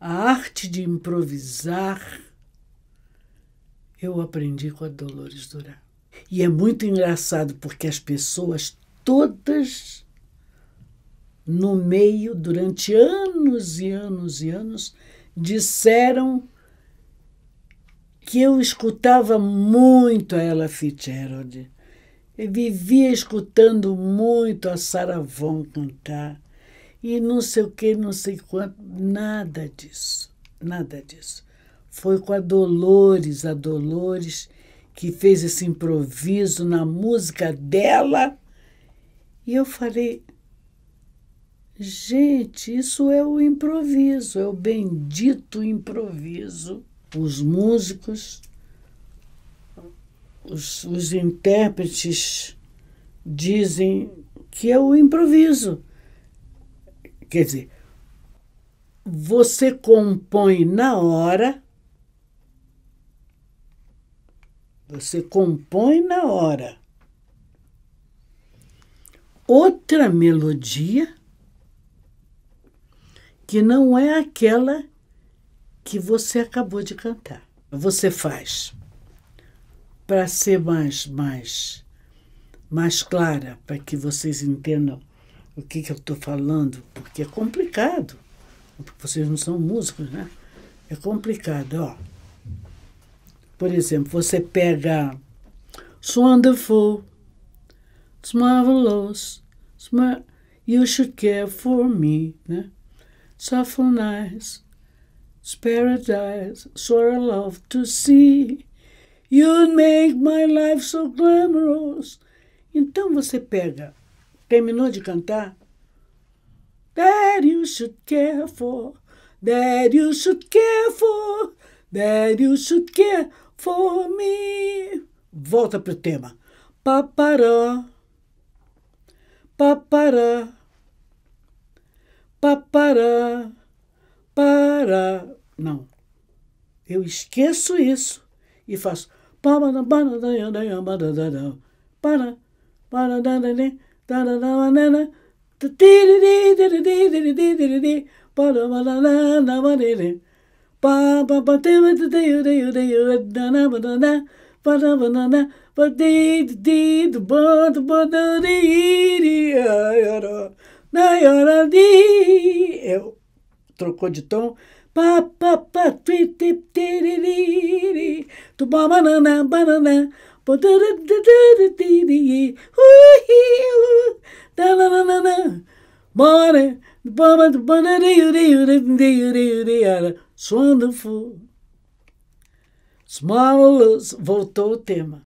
A arte de improvisar eu aprendi com a Dolores Duran. E é muito engraçado porque as pessoas todas no meio durante anos e anos e anos disseram que eu escutava muito a Ella Fitzgerald. Eu vivia escutando muito a Sarah Vaughan cantar e não sei o que, não sei quanto, nada disso, nada disso. Foi com a Dolores, a Dolores que fez esse improviso na música dela. E eu falei, gente, isso é o improviso, é o bendito improviso. Os músicos, os, os intérpretes dizem que é o improviso. Quer dizer, você compõe na hora, você compõe na hora outra melodia que não é aquela que você acabou de cantar. Você faz para ser mais mais mais clara, para que vocês entendam o que, que eu estou falando, porque é complicado. Porque vocês não são músicos, né? É complicado, ó. Por exemplo, você pega It's wonderful, it's marvelous, it's mar you should care for me, né? It's awful nice, it's paradise, so I love to see. You'd make my life so glamorous. Então você pega Terminou de cantar? That you should care for, that you should care for, that you should care for me. Volta pro tema. Papará, papará, papará, pará. Não. Eu esqueço isso e faço. Para, eu trocou de tom. Pa pa pa tri ti ti ri ri ri. Tu ba banana banana. Pa da da da da da ti ri. Uh hi uh. It's marvelous. Voltou o tema.